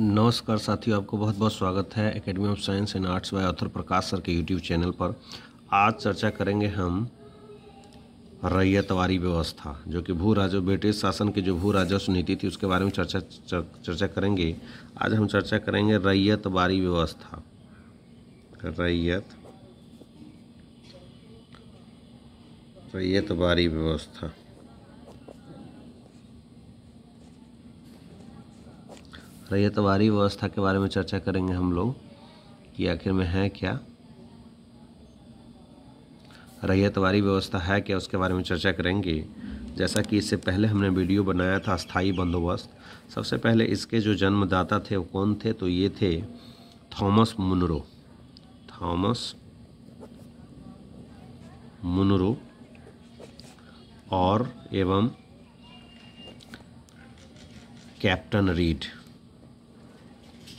नमस्कार साथियों आपको बहुत बहुत स्वागत है academy of science and arts by author Prakash sir के यूट्यूब चैनल पर आज चर्चा करेंगे हम रैयतवारी व्यवस्था जो कि भू राजस्व ब्रिटिश शासन की जो भू राजस्व नीति थी उसके बारे में चर्चा चर, चर्चा करेंगे आज हम चर्चा करेंगे रैयतवारी व्यवस्था रैयत रैयतवारी व्यवस्था रैयतवारी व्यवस्था के बारे में चर्चा करेंगे हम लोग कि आखिर में है क्या रैयतवारी व्यवस्था है क्या उसके बारे में चर्चा करेंगे जैसा कि इससे पहले हमने वीडियो बनाया था स्थायी बंदोबस्त सबसे पहले इसके जो जन्मदाता थे वो कौन थे तो ये थे थॉमस मुनरो थॉमस मुनरो और एवं कैप्टन रीड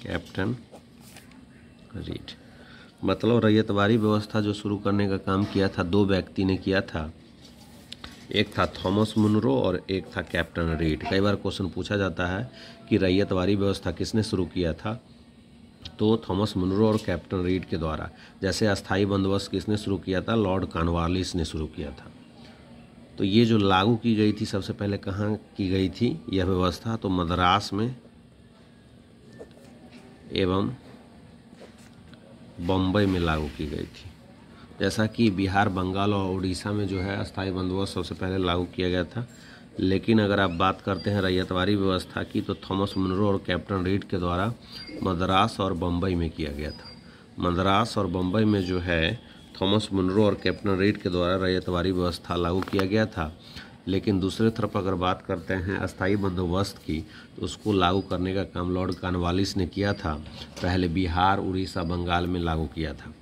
कैप्टन रीड मतलब रैयतवारी व्यवस्था जो शुरू करने का काम किया था दो व्यक्ति ने किया था एक था थॉमस मुनरो और एक था कैप्टन रीड कई बार क्वेश्चन पूछा जाता है कि रैयतवारी व्यवस्था किसने शुरू किया था तो थॉमस मुनरो और कैप्टन रीड के द्वारा जैसे अस्थाई बंदोबस्त किसने शुरू किया था लॉर्ड कानवालिस ने शुरू किया था तो ये जो लागू की गई थी सबसे पहले कहाँ की गई थी यह व्यवस्था तो मद्रास में एवं बम्बई में लागू की गई थी जैसा कि बिहार बंगाल और उड़ीसा में जो है अस्थाई बंदोबस्त सबसे पहले लागू किया गया था लेकिन अगर आप बात करते हैं रैयतवारी व्यवस्था की तो थॉमस मुनरो और कैप्टन रीड के द्वारा मद्रास और बम्बई में किया गया था मद्रास और बम्बई में जो है थॉमस मुनरो और कैप्टन रीड के द्वारा रैयतवारी व्यवस्था लागू किया गया था लेकिन दूसरे तरफ अगर बात करते हैं अस्थाई बंदोबस्त की तो उसको लागू करने का काम लॉर्ड कानवालिस ने किया था पहले बिहार उड़ीसा बंगाल में लागू किया था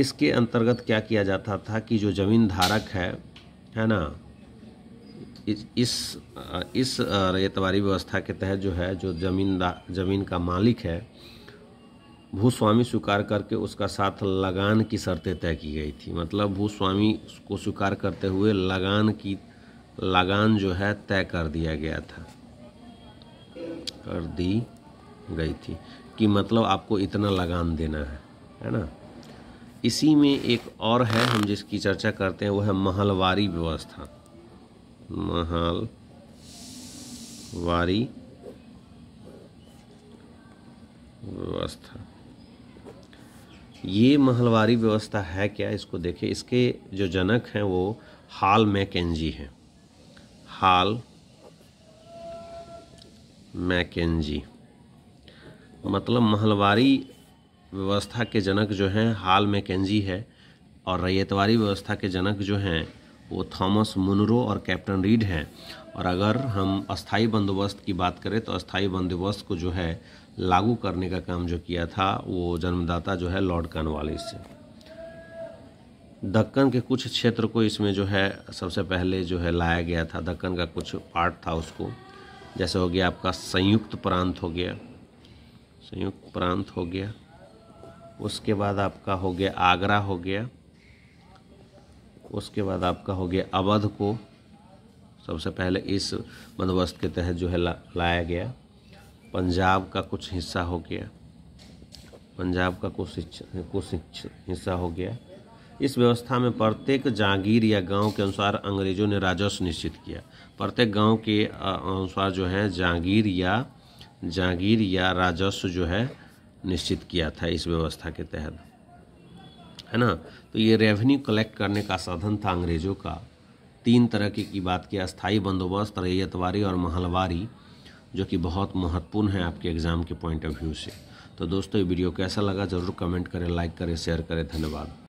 इसके अंतर्गत क्या किया जाता था कि जो जमीन धारक है है ना इस इस, रेतवारी व्यवस्था के तहत जो है जो जमीन जमीन का मालिक है भूस्वामी स्वीकार करके उसका साथ लगान की शर्तें तय की गई थी मतलब भूस्वामी को स्वीकार करते हुए लगान की लगान जो है तय कर दिया गया था कर दी गई थी कि मतलब आपको इतना लगान देना है है ना इसी में एक और है हम जिसकी चर्चा करते हैं वो है महलवारी व्यवस्था महलवारी व्यवस्था ये महलवारी व्यवस्था है क्या इसको देखें इसके जो जनक हैं वो हाल मैकेजी हैं हाल मैकेजी मतलब महलवारी व्यवस्था के जनक जो हैं हाल मैकेजी है और रैयतवारी व्यवस्था के जनक जो हैं वो थॉमस मुनरो और कैप्टन रीड हैं और अगर हम अस्थाई बंदोबस्त की बात करें तो अस्थाई बंदोबस्त को जो है लागू करने का काम जो किया था वो जन्मदाता जो है लॉर्ड कर्नवालिस से दक्कन के कुछ क्षेत्र को इसमें जो है सबसे पहले जो है लाया गया था दक्कन का कुछ पार्ट था उसको जैसे हो गया आपका संयुक्त प्रांत हो गया संयुक्त प्रांत हो गया उसके बाद आपका हो गया आगरा हो गया उसके बाद आपका हो गया अवध को सबसे पहले इस बंदोबस्त के तहत जो है ला, लाया गया पंजाब का कुछ हिस्सा हो गया पंजाब का कुछ कुछ हिस्सा हो गया इस व्यवस्था में प्रत्येक जागीर या गांव के अनुसार अंग्रेजों ने राजस्व निश्चित किया प्रत्येक गांव के अनुसार जो है जागीर या जागीर या राजस्व जो है निश्चित किया था इस व्यवस्था के तहत है ना तो ये रेवेन्यू कलेक्ट करने का साधन था अंग्रेज़ों का तीन तरह की, की बात की अस्थाई बंदोबस्त रैयतवारी और महलवारी जो कि बहुत महत्वपूर्ण है आपके एग्ज़ाम के पॉइंट ऑफ व्यू से तो दोस्तों ये वीडियो कैसा लगा ज़रूर कमेंट करें लाइक करें शेयर करें धन्यवाद